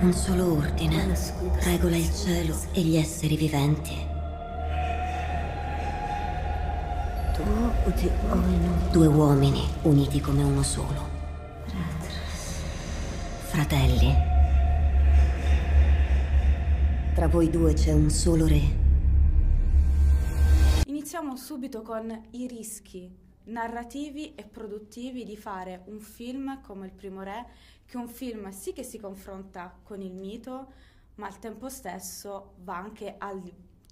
Un solo ordine regola il cielo e gli esseri viventi. Due uomini uniti come uno solo. Fratelli. Tra voi due c'è un solo re. Iniziamo subito con i rischi narrativi e produttivi di fare un film come Il Primo Re, che è un film sì che si confronta con il mito, ma al tempo stesso va anche al,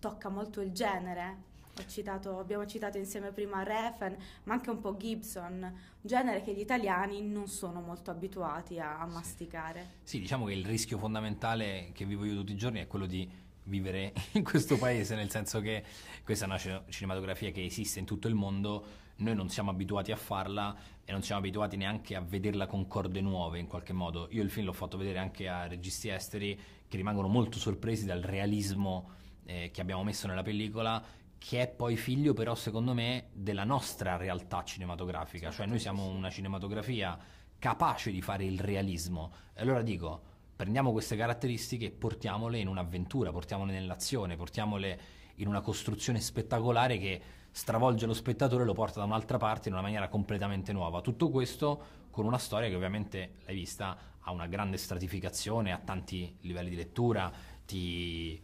tocca molto il genere. Citato, abbiamo citato insieme prima Refen, ma anche un po' Gibson, genere che gli italiani non sono molto abituati a, a masticare. Sì. sì, diciamo che il rischio fondamentale che vivo io tutti i giorni è quello di vivere in questo paese, nel senso che questa è una cinematografia che esiste in tutto il mondo, noi non siamo abituati a farla e non siamo abituati neanche a vederla con corde nuove in qualche modo. Io il film l'ho fatto vedere anche a registi esteri che rimangono molto sorpresi dal realismo eh, che abbiamo messo nella pellicola che è poi figlio però secondo me della nostra realtà cinematografica, cioè noi siamo una cinematografia capace di fare il realismo. E allora dico, prendiamo queste caratteristiche e portiamole in un'avventura, portiamole nell'azione, portiamole in una costruzione spettacolare che stravolge lo spettatore e lo porta da un'altra parte in una maniera completamente nuova. Tutto questo con una storia che ovviamente l'hai vista ha una grande stratificazione, ha tanti livelli di lettura, ti,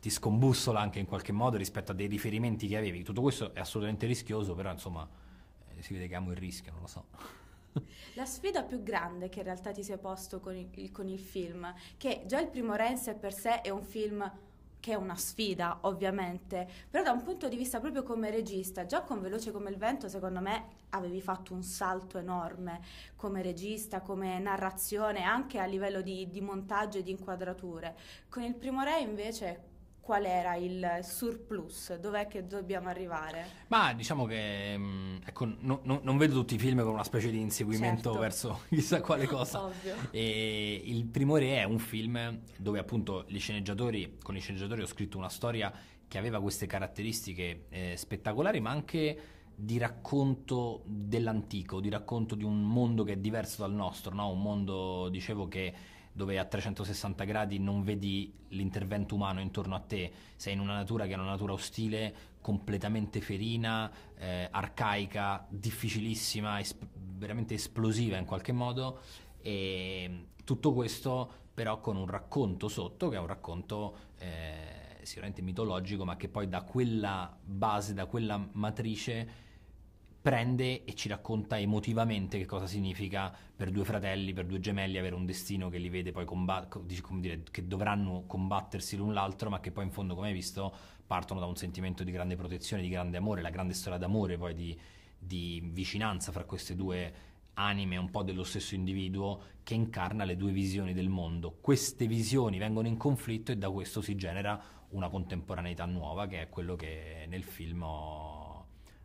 ti scombussola anche in qualche modo rispetto a dei riferimenti che avevi. Tutto questo è assolutamente rischioso, però insomma eh, si vede che amo il rischio, non lo so. La sfida più grande che in realtà ti sei posto con il, con il film, che già il primo Renzi per sé è un film che è una sfida ovviamente, però da un punto di vista proprio come regista, già con Veloce come il vento secondo me avevi fatto un salto enorme come regista, come narrazione, anche a livello di, di montaggio e di inquadrature. Con il primo re invece qual era il surplus, dov'è che dobbiamo arrivare? Ma diciamo che mm, ecco, no, no, non vedo tutti i film con una specie di inseguimento certo. verso chissà quale cosa. e il Primore è un film dove appunto gli sceneggiatori, con i sceneggiatori ho scritto una storia che aveva queste caratteristiche eh, spettacolari, ma anche di racconto dell'antico, di racconto di un mondo che è diverso dal nostro, no? un mondo, dicevo, che dove a 360 gradi non vedi l'intervento umano intorno a te, sei in una natura che è una natura ostile, completamente ferina, eh, arcaica, difficilissima, esp- veramente esplosiva in qualche modo e tutto questo però con un racconto sotto che è un racconto eh, sicuramente mitologico ma che poi da quella base, da quella matrice prende e ci racconta emotivamente che cosa significa per due fratelli, per due gemelli avere un destino che li vede poi combattere, come dire, che dovranno combattersi l'un l'altro, ma che poi in fondo, come hai visto, partono da un sentimento di grande protezione, di grande amore, la grande storia d'amore poi di, di vicinanza fra queste due anime un po' dello stesso individuo che incarna le due visioni del mondo. Queste visioni vengono in conflitto e da questo si genera una contemporaneità nuova che è quello che nel film ho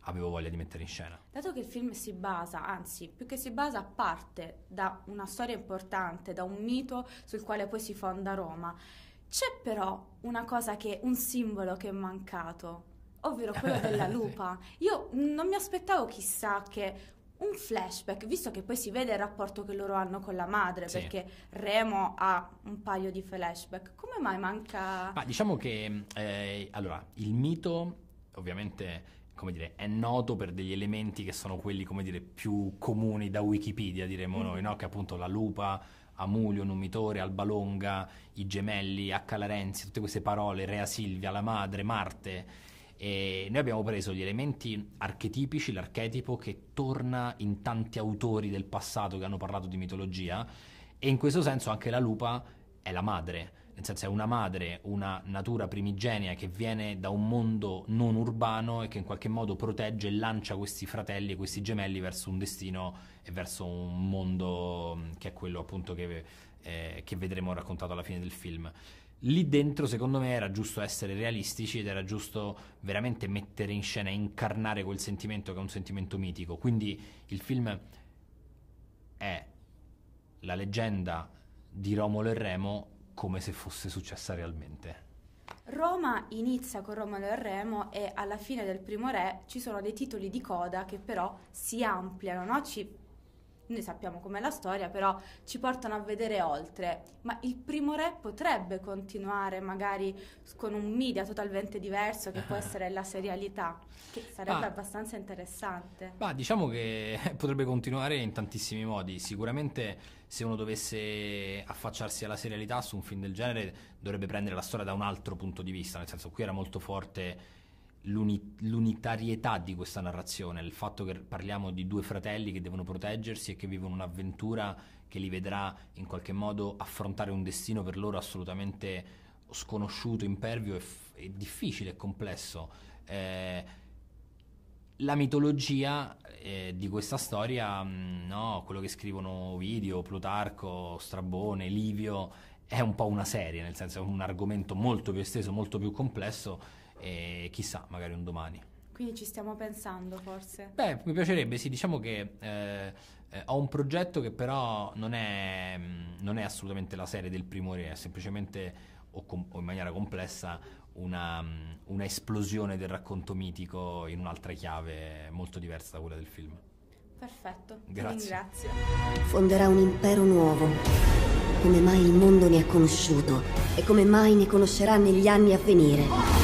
avevo voglia di mettere in scena. Dato che il film si basa, anzi più che si basa, parte da una storia importante, da un mito sul quale poi si fonda Roma, c'è però una cosa che, un simbolo che è mancato, ovvero quello della lupa. Io non mi aspettavo chissà che un flashback, visto che poi si vede il rapporto che loro hanno con la madre, sì. perché Remo ha un paio di flashback. Come mai manca... Ma diciamo che, eh, allora, il mito, ovviamente come dire, è noto per degli elementi che sono quelli, come dire, più comuni da Wikipedia, diremmo mm. noi, no? Che appunto la lupa, Amulio, Numitore, Albalonga, i gemelli, H. Larenzi, tutte queste parole, Rea Silvia, la madre, Marte. E noi abbiamo preso gli elementi archetipici, l'archetipo che torna in tanti autori del passato che hanno parlato di mitologia e in questo senso anche la lupa è la madre nel senso è una madre, una natura primigenia che viene da un mondo non urbano e che in qualche modo protegge e lancia questi fratelli e questi gemelli verso un destino e verso un mondo mm, che è quello appunto che, eh, che vedremo raccontato alla fine del film lì dentro secondo me era giusto essere realistici ed era giusto veramente mettere in scena e incarnare quel sentimento che è un sentimento mitico. Quindi il film è la leggenda di Romolo e Remo come se fosse successa realmente. Roma inizia con Romolo e Remo e alla fine del primo re ci sono dei titoli di coda che però si ampliano, no? ci noi sappiamo com'è la storia, però ci portano a vedere oltre. Ma il primo re potrebbe continuare magari con un media totalmente diverso che può essere la serialità, che sarebbe ma, abbastanza interessante. Ma diciamo che potrebbe continuare in tantissimi modi. Sicuramente se uno dovesse affacciarsi alla serialità su un film del genere dovrebbe prendere la storia da un altro punto di vista, nel senso qui era molto forte l'uni- l'unitarietà di questa narrazione, il fatto che parliamo di due fratelli che devono proteggersi e che vivono un'avventura che li vedrà in qualche modo affrontare un destino per loro assolutamente sconosciuto, impervio e, f- e difficile e complesso. Eh, la mitologia eh, di questa storia, mm, no, quello che scrivono Ovidio, Plutarco, Strabone, Livio, è un po' una serie, nel senso è un argomento molto più esteso, molto più complesso e chissà, magari un domani. Quindi ci stiamo pensando forse? Beh, mi piacerebbe, sì, diciamo che eh, eh ho un progetto che però non è, mm, non è, assolutamente la serie del primo re, è semplicemente o, com- o in maniera complessa una, mm, una esplosione del racconto mitico in un'altra chiave molto diversa da quella del film. Perfetto, grazie. Ringrazio. Fonderà un impero nuovo, come mai il mondo ne ha conosciuto e come mai ne conoscerà negli anni a venire.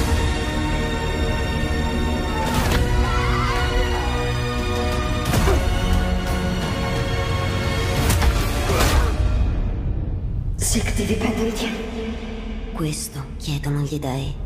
Sikti dipende di te. Questo chiedono gli dei.